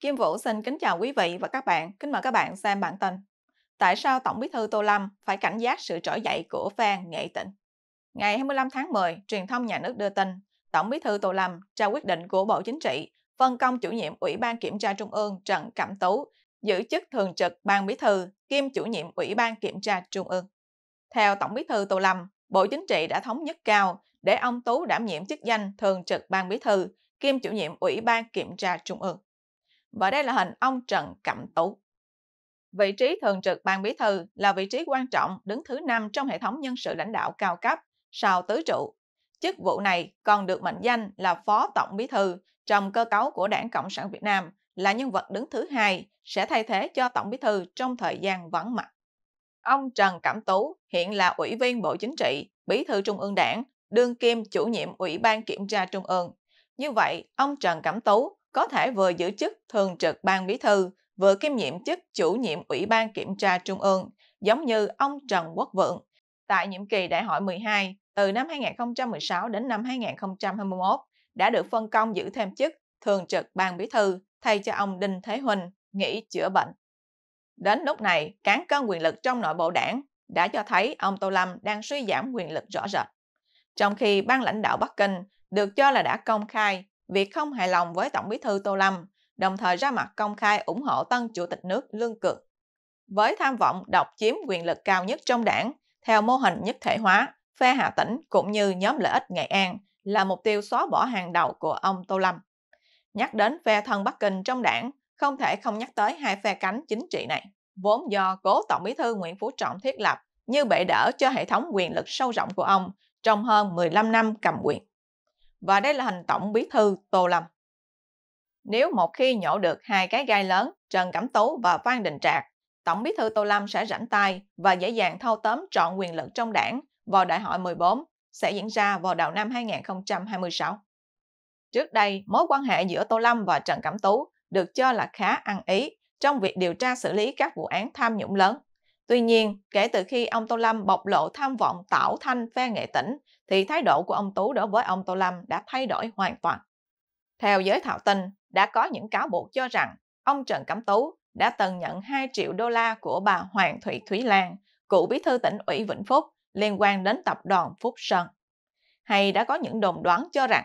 Kim Vũ xin kính chào quý vị và các bạn. Kính mời các bạn xem bản tin. Tại sao Tổng bí thư Tô Lâm phải cảnh giác sự trỗi dậy của phan nghệ tịnh? Ngày 25 tháng 10, truyền thông nhà nước đưa tin, Tổng bí thư Tô Lâm trao quyết định của Bộ Chính trị phân công chủ nhiệm Ủy ban Kiểm tra Trung ương Trần Cẩm Tú giữ chức thường trực ban bí thư kiêm chủ nhiệm Ủy ban Kiểm tra Trung ương. Theo Tổng bí thư Tô Lâm, Bộ Chính trị đã thống nhất cao để ông Tú đảm nhiệm chức danh thường trực ban bí thư kiêm chủ nhiệm Ủy ban Kiểm tra Trung ương. Và đây là hình ông Trần Cẩm Tú. Vị trí thường trực ban bí thư là vị trí quan trọng đứng thứ 5 trong hệ thống nhân sự lãnh đạo cao cấp sau tứ trụ. Chức vụ này còn được mệnh danh là Phó Tổng Bí Thư trong cơ cấu của Đảng Cộng sản Việt Nam là nhân vật đứng thứ hai sẽ thay thế cho Tổng Bí Thư trong thời gian vắng mặt. Ông Trần Cẩm Tú hiện là Ủy viên Bộ Chính trị, Bí thư Trung ương Đảng, đương kim chủ nhiệm Ủy ban Kiểm tra Trung ương. Như vậy, ông Trần Cẩm Tú có thể vừa giữ chức thường trực ban bí thư, vừa kiêm nhiệm chức chủ nhiệm Ủy ban Kiểm tra Trung ương, giống như ông Trần Quốc Vượng. Tại nhiệm kỳ đại hội 12, từ năm 2016 đến năm 2021, đã được phân công giữ thêm chức thường trực ban bí thư thay cho ông Đinh Thế Huỳnh nghỉ chữa bệnh. Đến lúc này, cán cân quyền lực trong nội bộ đảng đã cho thấy ông Tô Lâm đang suy giảm quyền lực rõ rệt. Trong khi ban lãnh đạo Bắc Kinh được cho là đã công khai việc không hài lòng với Tổng bí thư Tô Lâm, đồng thời ra mặt công khai ủng hộ tân chủ tịch nước Lương Cường. Với tham vọng độc chiếm quyền lực cao nhất trong đảng, theo mô hình nhất thể hóa, phe Hà Tĩnh cũng như nhóm lợi ích Nghệ An là mục tiêu xóa bỏ hàng đầu của ông Tô Lâm. Nhắc đến phe thân Bắc Kinh trong đảng, không thể không nhắc tới hai phe cánh chính trị này, vốn do cố Tổng bí thư Nguyễn Phú Trọng thiết lập như bệ đỡ cho hệ thống quyền lực sâu rộng của ông trong hơn 15 năm cầm quyền và đây là hình tổng bí thư Tô Lâm. Nếu một khi nhổ được hai cái gai lớn Trần Cẩm Tú và Phan Đình Trạc, Tổng bí thư Tô Lâm sẽ rảnh tay và dễ dàng thâu tóm trọn quyền lực trong đảng vào đại hội 14 sẽ diễn ra vào đầu năm 2026. Trước đây, mối quan hệ giữa Tô Lâm và Trần Cẩm Tú được cho là khá ăn ý trong việc điều tra xử lý các vụ án tham nhũng lớn Tuy nhiên, kể từ khi ông Tô Lâm bộc lộ tham vọng tạo thanh phe nghệ tỉnh, thì thái độ của ông Tú đối với ông Tô Lâm đã thay đổi hoàn toàn. Theo giới thạo tin, đã có những cáo buộc cho rằng ông Trần Cẩm Tú đã từng nhận 2 triệu đô la của bà Hoàng Thủy Thúy Lan, cựu bí thư tỉnh ủy Vĩnh Phúc, liên quan đến tập đoàn Phúc Sơn. Hay đã có những đồn đoán cho rằng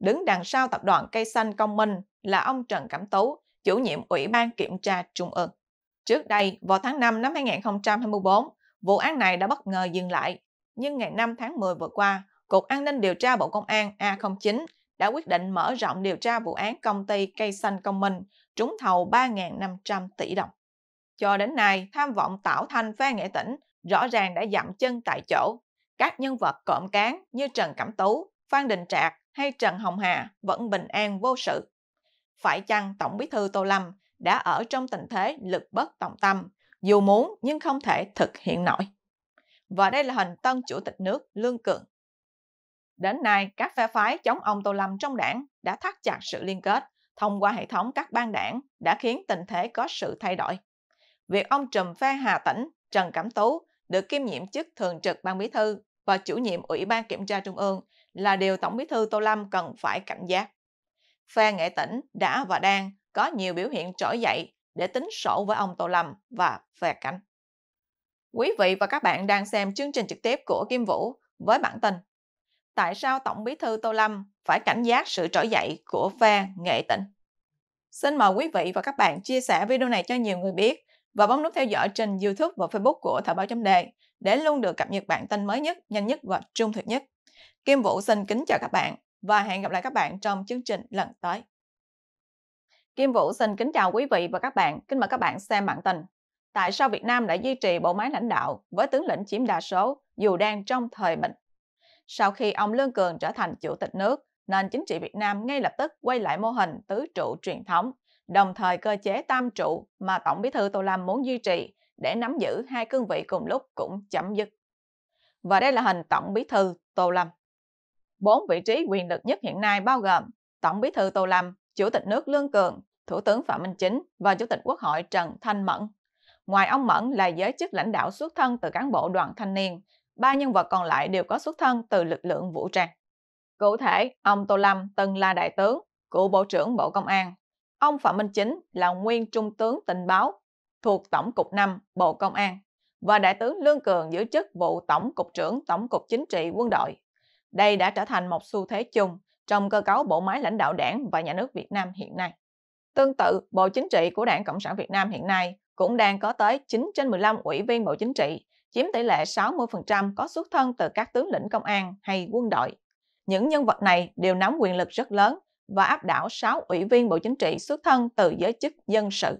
đứng đằng sau tập đoàn Cây Xanh Công Minh là ông Trần Cẩm Tú, chủ nhiệm Ủy ban Kiểm tra Trung ương. Trước đây, vào tháng 5 năm 2024, vụ án này đã bất ngờ dừng lại. Nhưng ngày 5 tháng 10 vừa qua, Cục An ninh điều tra Bộ Công an A09 đã quyết định mở rộng điều tra vụ án công ty Cây Xanh Công Minh trúng thầu 3.500 tỷ đồng. Cho đến nay, tham vọng Tảo Thanh pha nghệ tỉnh rõ ràng đã dậm chân tại chỗ. Các nhân vật cộm cán như Trần Cẩm Tú, Phan Đình Trạc hay Trần Hồng Hà vẫn bình an vô sự. Phải chăng Tổng bí thư Tô Lâm đã ở trong tình thế lực bất tòng tâm, dù muốn nhưng không thể thực hiện nổi. Và đây là hình tân chủ tịch nước Lương Cường. Đến nay, các phe phái chống ông Tô Lâm trong đảng đã thắt chặt sự liên kết thông qua hệ thống các ban đảng đã khiến tình thế có sự thay đổi. Việc ông trùm phe Hà Tĩnh Trần Cẩm Tú được kiêm nhiệm chức thường trực ban bí thư và chủ nhiệm Ủy ban Kiểm tra Trung ương là điều Tổng bí thư Tô Lâm cần phải cảnh giác. Phe Nghệ Tĩnh đã và đang có nhiều biểu hiện trỗi dậy để tính sổ với ông Tô Lâm và về cảnh. Quý vị và các bạn đang xem chương trình trực tiếp của Kim Vũ với bản tin Tại sao Tổng bí thư Tô Lâm phải cảnh giác sự trỗi dậy của ve nghệ tỉnh? Xin mời quý vị và các bạn chia sẻ video này cho nhiều người biết và bấm nút theo dõi trên YouTube và Facebook của Thời báo chấm đề để luôn được cập nhật bản tin mới nhất, nhanh nhất và trung thực nhất. Kim Vũ xin kính chào các bạn và hẹn gặp lại các bạn trong chương trình lần tới. Kim Vũ xin kính chào quý vị và các bạn. Kính mời các bạn xem bản tin. Tại sao Việt Nam lại duy trì bộ máy lãnh đạo với tướng lĩnh chiếm đa số dù đang trong thời bệnh? Sau khi ông Lương Cường trở thành chủ tịch nước, nền chính trị Việt Nam ngay lập tức quay lại mô hình tứ trụ truyền thống, đồng thời cơ chế tam trụ mà Tổng bí thư Tô Lâm muốn duy trì để nắm giữ hai cương vị cùng lúc cũng chấm dứt. Và đây là hình Tổng bí thư Tô Lâm. Bốn vị trí quyền lực nhất hiện nay bao gồm Tổng bí thư Tô Lâm, Chủ tịch nước Lương Cường, Thủ tướng Phạm Minh Chính và Chủ tịch Quốc hội Trần Thanh Mẫn. Ngoài ông Mẫn là giới chức lãnh đạo xuất thân từ cán bộ đoàn thanh niên, ba nhân vật còn lại đều có xuất thân từ lực lượng vũ trang. Cụ thể, ông Tô Lâm từng là đại tướng, cựu Bộ trưởng Bộ Công an. Ông Phạm Minh Chính là nguyên trung tướng tình báo thuộc Tổng cục 5 Bộ Công an và đại tướng Lương Cường giữ chức vụ Tổng cục trưởng Tổng cục Chính trị Quân đội. Đây đã trở thành một xu thế chung trong cơ cấu bộ máy lãnh đạo đảng và nhà nước Việt Nam hiện nay. Tương tự, Bộ Chính trị của Đảng Cộng sản Việt Nam hiện nay cũng đang có tới 9 trên 15 ủy viên Bộ Chính trị, chiếm tỷ lệ 60% có xuất thân từ các tướng lĩnh công an hay quân đội. Những nhân vật này đều nắm quyền lực rất lớn và áp đảo 6 ủy viên Bộ Chính trị xuất thân từ giới chức dân sự.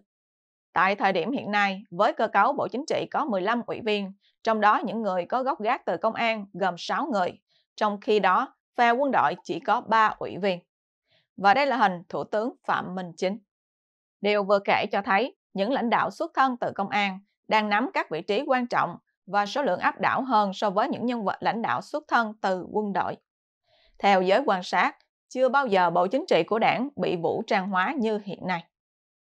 Tại thời điểm hiện nay, với cơ cấu Bộ Chính trị có 15 ủy viên, trong đó những người có gốc gác từ công an gồm 6 người, trong khi đó phe quân đội chỉ có 3 ủy viên. Và đây là hình Thủ tướng Phạm Minh Chính. Điều vừa kể cho thấy những lãnh đạo xuất thân từ công an đang nắm các vị trí quan trọng và số lượng áp đảo hơn so với những nhân vật lãnh đạo xuất thân từ quân đội. Theo giới quan sát, chưa bao giờ bộ chính trị của đảng bị vũ trang hóa như hiện nay.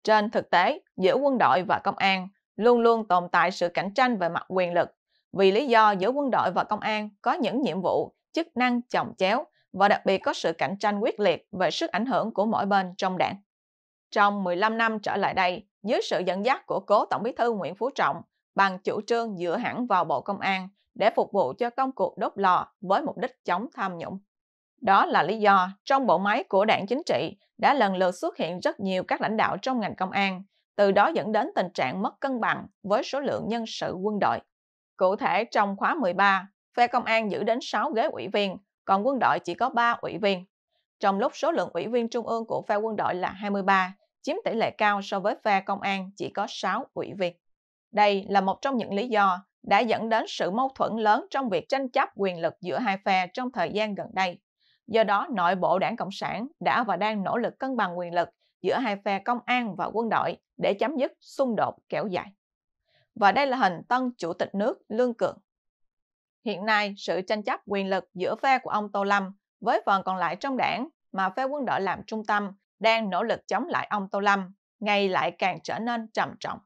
Trên thực tế, giữa quân đội và công an luôn luôn tồn tại sự cạnh tranh về mặt quyền lực vì lý do giữa quân đội và công an có những nhiệm vụ, chức năng chồng chéo và đặc biệt có sự cạnh tranh quyết liệt về sức ảnh hưởng của mỗi bên trong đảng. Trong 15 năm trở lại đây, dưới sự dẫn dắt của cố Tổng bí thư Nguyễn Phú Trọng bằng chủ trương dựa hẳn vào Bộ Công an để phục vụ cho công cuộc đốt lò với mục đích chống tham nhũng. Đó là lý do trong bộ máy của đảng chính trị đã lần lượt xuất hiện rất nhiều các lãnh đạo trong ngành công an, từ đó dẫn đến tình trạng mất cân bằng với số lượng nhân sự quân đội. Cụ thể trong khóa 13, phe công an giữ đến 6 ghế ủy viên, còn quân đội chỉ có 3 ủy viên trong lúc số lượng ủy viên trung ương của phe quân đội là 23, chiếm tỷ lệ cao so với phe công an chỉ có 6 ủy viên. Đây là một trong những lý do đã dẫn đến sự mâu thuẫn lớn trong việc tranh chấp quyền lực giữa hai phe trong thời gian gần đây. Do đó, nội bộ đảng Cộng sản đã và đang nỗ lực cân bằng quyền lực giữa hai phe công an và quân đội để chấm dứt xung đột kéo dài. Và đây là hình tân chủ tịch nước Lương Cường. Hiện nay, sự tranh chấp quyền lực giữa phe của ông Tô Lâm với phần còn lại trong đảng mà phe quân đội làm trung tâm đang nỗ lực chống lại ông Tô Lâm, ngày lại càng trở nên trầm trọng.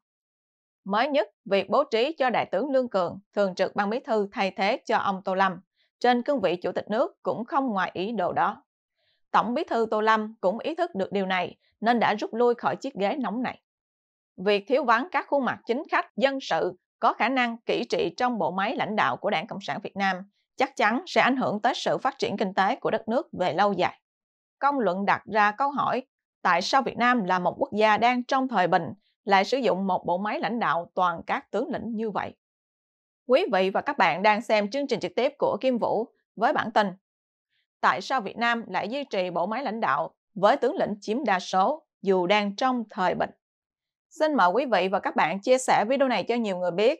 Mới nhất, việc bố trí cho Đại tướng Lương Cường thường trực ban bí thư thay thế cho ông Tô Lâm trên cương vị chủ tịch nước cũng không ngoài ý đồ đó. Tổng bí thư Tô Lâm cũng ý thức được điều này nên đã rút lui khỏi chiếc ghế nóng này. Việc thiếu vắng các khuôn mặt chính khách, dân sự có khả năng kỹ trị trong bộ máy lãnh đạo của Đảng Cộng sản Việt Nam chắc chắn sẽ ảnh hưởng tới sự phát triển kinh tế của đất nước về lâu dài. Công luận đặt ra câu hỏi tại sao Việt Nam là một quốc gia đang trong thời bình lại sử dụng một bộ máy lãnh đạo toàn các tướng lĩnh như vậy? Quý vị và các bạn đang xem chương trình trực tiếp của Kim Vũ với bản tin Tại sao Việt Nam lại duy trì bộ máy lãnh đạo với tướng lĩnh chiếm đa số dù đang trong thời bình? Xin mời quý vị và các bạn chia sẻ video này cho nhiều người biết